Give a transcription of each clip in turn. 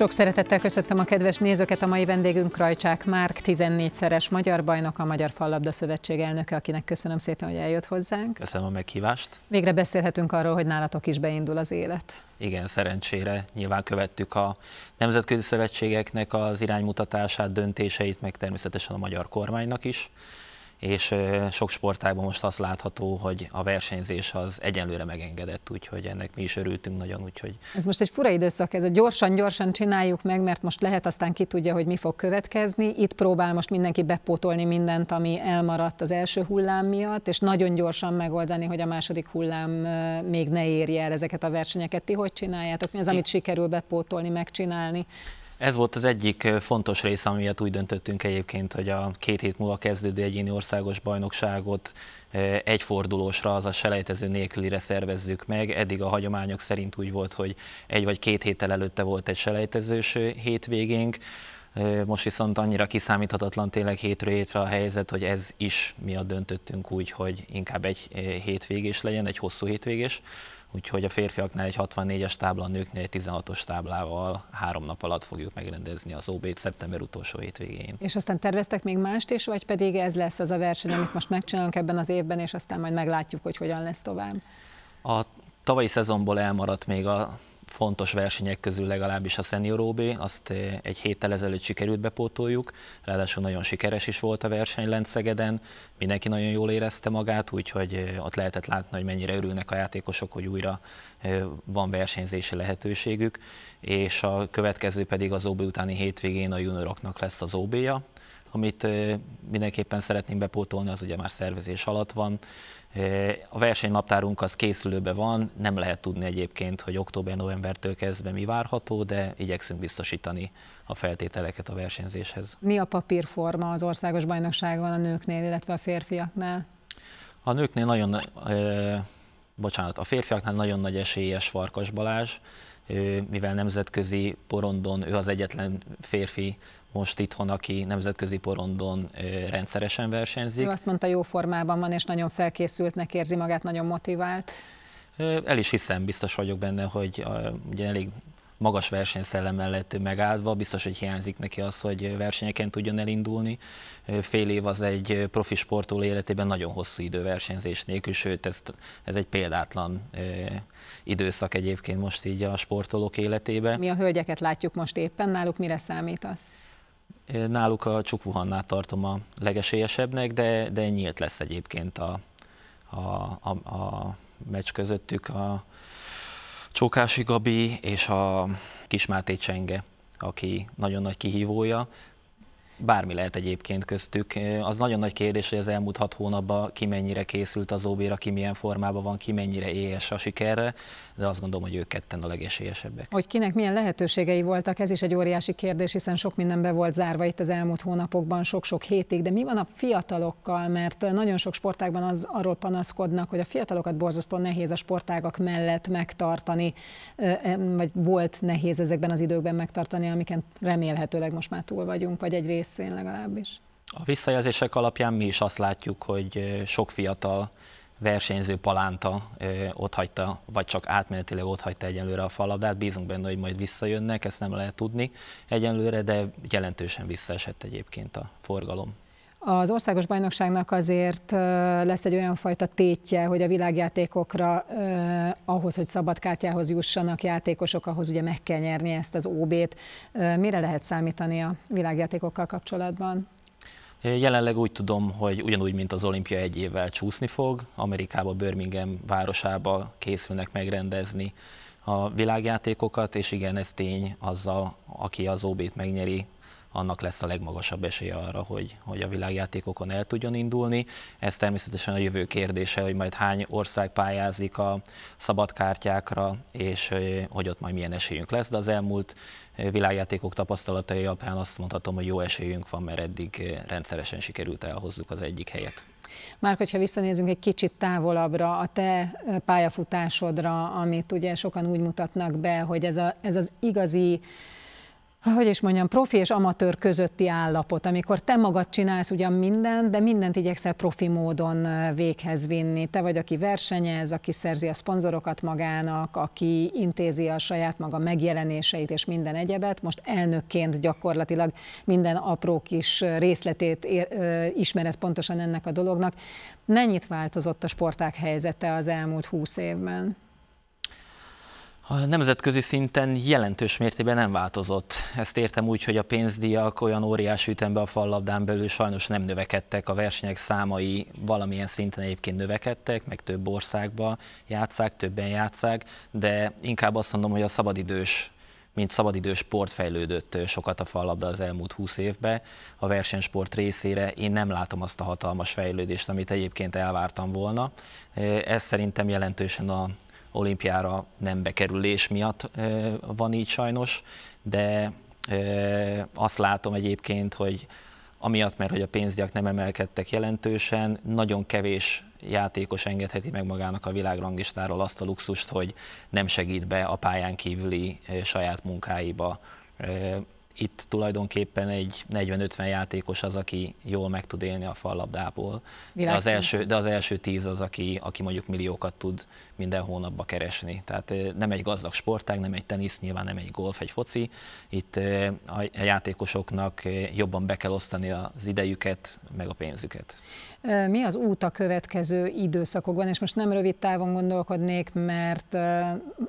Sok szeretettel köszöntöm a kedves nézőket, a mai vendégünk Krajcsák Márk, 14-szeres magyar bajnok, a Magyar Fallabda Szövetség elnöke, akinek köszönöm szépen, hogy eljött hozzánk. Köszönöm a meghívást. Végre beszélhetünk arról, hogy nálatok is beindul az élet. Igen, szerencsére nyilván követtük a nemzetközi szövetségeknek az iránymutatását, döntéseit, meg természetesen a magyar kormánynak is és sok sportágban most azt látható, hogy a versenyzés az egyenlőre megengedett, úgyhogy ennek mi is örültünk nagyon. Úgyhogy... Ez most egy fura időszak, ez a gyorsan-gyorsan csináljuk meg, mert most lehet aztán ki tudja, hogy mi fog következni. Itt próbál most mindenki bepótolni mindent, ami elmaradt az első hullám miatt, és nagyon gyorsan megoldani, hogy a második hullám még ne érje el ezeket a versenyeket. Ti hogy csináljátok? Mi az, amit sikerül bepótolni, megcsinálni? Ez volt az egyik fontos része, amiatt úgy döntöttünk egyébként, hogy a két hét múlva kezdődő egyéni országos bajnokságot egy az a selejtező nélkülire szervezzük meg. Eddig a hagyományok szerint úgy volt, hogy egy vagy két héttel előtte volt egy selejtezős hétvégénk. Most viszont annyira kiszámíthatatlan tényleg hétről hétre a helyzet, hogy ez is miatt döntöttünk úgy, hogy inkább egy hétvégés legyen, egy hosszú hétvégés. Úgyhogy a férfiaknál egy 64-es tábla, a nőknél egy 16-os táblával három nap alatt fogjuk megrendezni az OB-t szeptember utolsó hétvégén. És aztán terveztek még mást is, vagy pedig ez lesz az a verseny, amit most megcsinálunk ebben az évben, és aztán majd meglátjuk, hogy hogyan lesz tovább? A tavalyi szezonból elmaradt még a fontos versenyek közül legalábbis a Senior OB, azt eh, egy héttel ezelőtt sikerült bepótoljuk, ráadásul nagyon sikeres is volt a verseny Lent Szegeden, mindenki nagyon jól érezte magát, úgyhogy eh, ott lehetett látni, hogy mennyire örülnek a játékosok, hogy újra eh, van versenyzési lehetőségük, és a következő pedig az OB utáni hétvégén a junioroknak lesz az OB-ja, amit mindenképpen szeretnénk bepótolni, az ugye már szervezés alatt van. A versenynaptárunk az készülőbe van, nem lehet tudni egyébként, hogy október-novembertől kezdve mi várható, de igyekszünk biztosítani a feltételeket a versenyzéshez. Mi a papírforma az országos bajnokságon a nőknél, illetve a férfiaknál? A nőknél nagyon, eh, bocsánat, a férfiaknál nagyon nagy esélyes Farkas Balázs, mivel nemzetközi porondon ő az egyetlen férfi most itthon, aki nemzetközi porondon rendszeresen versenyzik. Ő azt mondta, jó formában van, és nagyon felkészültnek érzi magát, nagyon motivált. El is hiszem, biztos vagyok benne, hogy ugye elég magas versenyszellem mellett megállva, biztos, hogy hiányzik neki az, hogy versenyeken tudjon elindulni. Fél év az egy profi sportoló életében nagyon hosszú idő versenyzés nélkül, sőt ez, ez egy példátlan időszak egyébként most így a sportolók életében. Mi a hölgyeket látjuk most éppen, náluk mire számítasz? Náluk a Csukvuhannát tartom a legesélyesebbnek, de, de nyílt lesz egyébként a, a, a, a meccs közöttük a Csókási Gabi és a Kismáté Csenge, aki nagyon nagy kihívója, bármi lehet egyébként köztük. Az nagyon nagy kérdés, hogy az elmúlt hat hónapban ki mennyire készült az ob ki milyen formában van, ki mennyire éhes a sikerre, de azt gondolom, hogy ők ketten a legesélyesebbek. Hogy kinek milyen lehetőségei voltak, ez is egy óriási kérdés, hiszen sok minden be volt zárva itt az elmúlt hónapokban, sok-sok hétig, de mi van a fiatalokkal, mert nagyon sok sportágban az, arról panaszkodnak, hogy a fiatalokat borzasztó nehéz a sportágak mellett megtartani, vagy volt nehéz ezekben az időkben megtartani, amiken remélhetőleg most már túl vagyunk, vagy egy rész részén legalábbis. A visszajelzések alapján mi is azt látjuk, hogy sok fiatal versenyző palánta ott hagyta, vagy csak átmenetileg ott hagyta egyenlőre a falabdát. Bízunk benne, hogy majd visszajönnek, ezt nem lehet tudni egyenlőre, de jelentősen visszaesett egyébként a forgalom. Az országos bajnokságnak azért lesz egy olyan fajta tétje, hogy a világjátékokra ahhoz, hogy kártyához jussanak játékosok, ahhoz ugye meg kell nyerni ezt az OB-t. Mire lehet számítani a világjátékokkal kapcsolatban? Jelenleg úgy tudom, hogy ugyanúgy, mint az olimpia egy évvel csúszni fog, Amerikába, Birmingham városába készülnek megrendezni a világjátékokat, és igen, ez tény azzal, aki az OB-t megnyeri, annak lesz a legmagasabb esélye arra, hogy, hogy a világjátékokon el tudjon indulni. Ez természetesen a jövő kérdése, hogy majd hány ország pályázik a szabadkártyákra, és hogy ott majd milyen esélyünk lesz, de az elmúlt világjátékok tapasztalatai alapján azt mondhatom, hogy jó esélyünk van, mert eddig rendszeresen sikerült elhozzuk az egyik helyet. Már hogyha visszanézünk egy kicsit távolabbra a te pályafutásodra, amit ugye sokan úgy mutatnak be, hogy ez, a, ez az igazi hogy is mondjam, profi és amatőr közötti állapot, amikor te magad csinálsz ugyan mindent, de mindent igyekszel profi módon véghez vinni. Te vagy, aki versenyez, aki szerzi a szponzorokat magának, aki intézi a saját maga megjelenéseit és minden egyebet. Most elnökként gyakorlatilag minden apró kis részletét ismered pontosan ennek a dolognak. Mennyit változott a sporták helyzete az elmúlt húsz évben? a nemzetközi szinten jelentős mértében nem változott. Ezt értem úgy, hogy a pénzdíjak olyan óriási ütemben a fallabdán belül sajnos nem növekedtek, a versenyek számai valamilyen szinten egyébként növekedtek, meg több országba játszák, többen játszák, de inkább azt mondom, hogy a szabadidős mint szabadidős sport fejlődött sokat a fallabda az elmúlt 20 évben. A versenysport részére én nem látom azt a hatalmas fejlődést, amit egyébként elvártam volna. Ez szerintem jelentősen a olimpiára nem bekerülés miatt van így sajnos, de azt látom egyébként, hogy amiatt, mert hogy a pénzdiak nem emelkedtek jelentősen, nagyon kevés játékos engedheti meg magának a világranglistáról azt a luxust, hogy nem segít be a pályán kívüli saját munkáiba itt tulajdonképpen egy 40-50 játékos az, aki jól meg tud élni a fallabdából. De az, első, de az első tíz az, aki, aki mondjuk milliókat tud minden hónapba keresni. Tehát nem egy gazdag sportág, nem egy tenisz, nyilván nem egy golf, egy foci. Itt a játékosoknak jobban be kell osztani az idejüket, meg a pénzüket. Mi az út a következő időszakokban? És most nem rövid távon gondolkodnék, mert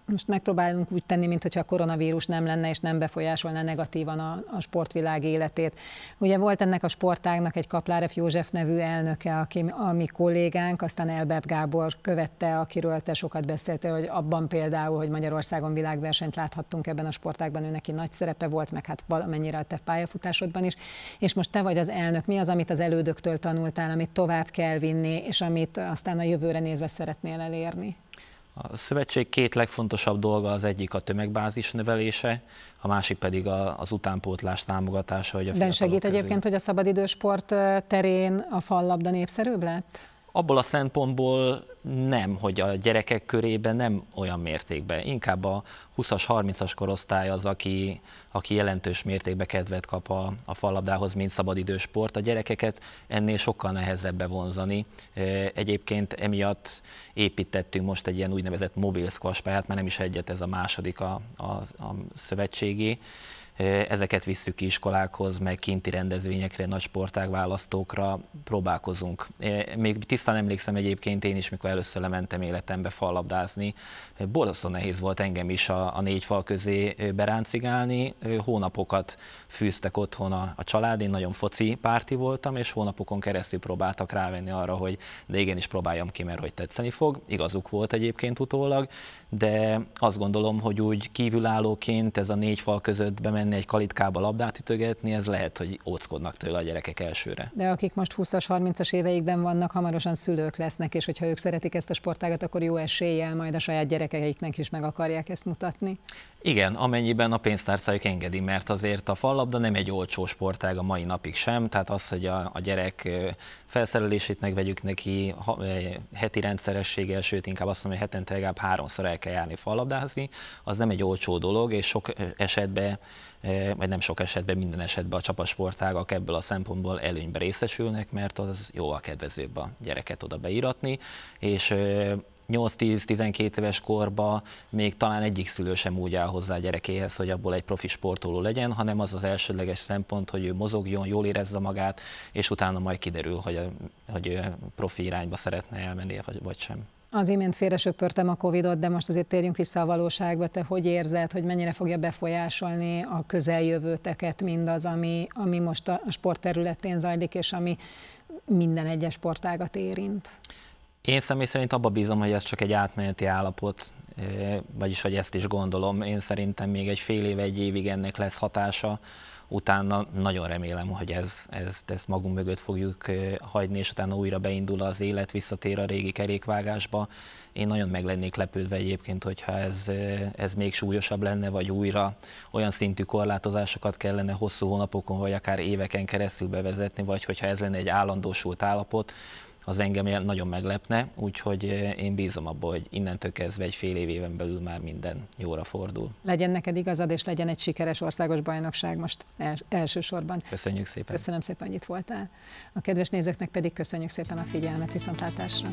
most megpróbálunk úgy tenni, mintha a koronavírus nem lenne és nem befolyásolna negatívan valóban a, a sportvilág életét. Ugye volt ennek a sportágnak egy Kaplárev József nevű elnöke, aki a mi kollégánk, aztán Elbert Gábor követte, akiről te sokat beszéltél, hogy abban például, hogy Magyarországon világversenyt láthattunk ebben a sportágban, ő neki nagy szerepe volt, meg hát valamennyire a te pályafutásodban is. És most te vagy az elnök, mi az, amit az elődöktől tanultál, amit tovább kell vinni, és amit aztán a jövőre nézve szeretnél elérni? A szövetség két legfontosabb dolga az egyik a tömegbázis növelése, a másik pedig az utánpótlás támogatása. Hogy a Ben segít közül. egyébként, hogy a szabadidősport terén a fallabda népszerűbb lett? Abból a szempontból nem, hogy a gyerekek körében nem olyan mértékben. Inkább a 20-as, 30-as korosztály az, aki, aki jelentős mértékben kedvet kap a, a fallabdához, mint szabadidősport. A gyerekeket ennél sokkal nehezebb bevonzani. E, egyébként emiatt építettünk most egy ilyen úgynevezett mobil squash hát már nem is egyet, ez a második a, a, a szövetségi. E, ezeket visszük ki iskolákhoz, meg kinti rendezvényekre, nagy sportág választókra próbálkozunk. E, még tisztán emlékszem egyébként én is, mikor először lementem életembe fallabdázni. Borzasztó nehéz volt engem is a, a négy fal közé beráncigálni. Hónapokat fűztek otthon a, a család, én nagyon foci párti voltam, és hónapokon keresztül próbáltak rávenni arra, hogy de igenis próbáljam ki, mert hogy tetszeni fog. Igazuk volt egyébként utólag, de azt gondolom, hogy úgy kívülállóként ez a négy fal között bemenni egy kalitkába labdát ütögetni, ez lehet, hogy óckodnak tőle a gyerekek elsőre. De akik most 20-as, 30-as éveikben vannak, hamarosan szülők lesznek, és hogyha ők szeret szeretik ezt a sportágat, akkor jó eséllyel majd a saját gyerekeiknek is meg akarják ezt mutatni. Igen, amennyiben a pénztárcájuk engedi, mert azért a fallabda nem egy olcsó sportág a mai napig sem, tehát az, hogy a, a gyerek felszerelését megvegyük neki, heti rendszerességgel, sőt inkább azt mondom, hogy hetente legalább háromszor el kell járni fallabdázni, az nem egy olcsó dolog, és sok esetben vagy nem sok esetben, minden esetben a csapasportágak ebből a szempontból előnybe részesülnek, mert az jóval kedvezőbb a gyereket oda beíratni, és és 8-10-12 éves korba még talán egyik szülő sem úgy áll hozzá a gyerekéhez, hogy abból egy profi sportoló legyen, hanem az az elsődleges szempont, hogy ő mozogjon, jól érezze magát, és utána majd kiderül, hogy, a, hogy profi irányba szeretne elmenni, vagy, sem. Az imént félresöpörtem a covid de most azért térjünk vissza a valóságba. Te hogy érzed, hogy mennyire fogja befolyásolni a közeljövőteket mindaz, ami, ami most a sport területén zajlik, és ami minden egyes sportágat érint? Én személy szerint abba bízom, hogy ez csak egy átmeneti állapot, eh, vagyis hogy ezt is gondolom. Én szerintem még egy fél év, egy évig ennek lesz hatása, utána nagyon remélem, hogy ez, ez, ezt magunk mögött fogjuk eh, hagyni, és utána újra beindul az élet, visszatér a régi kerékvágásba. Én nagyon meg lennék lepődve egyébként, hogyha ez, eh, ez még súlyosabb lenne, vagy újra olyan szintű korlátozásokat kellene hosszú hónapokon, vagy akár éveken keresztül bevezetni, vagy hogyha ez lenne egy állandósult állapot, az engem nagyon meglepne, úgyhogy eh, én bízom abban, hogy innentől kezdve egy fél éven belül már minden jóra fordul. Legyen neked igazad, és legyen egy sikeres országos bajnokság most els- elsősorban. Köszönjük szépen. Köszönöm szépen, hogy itt voltál. A kedves nézőknek pedig köszönjük szépen a figyelmet, viszontlátásra.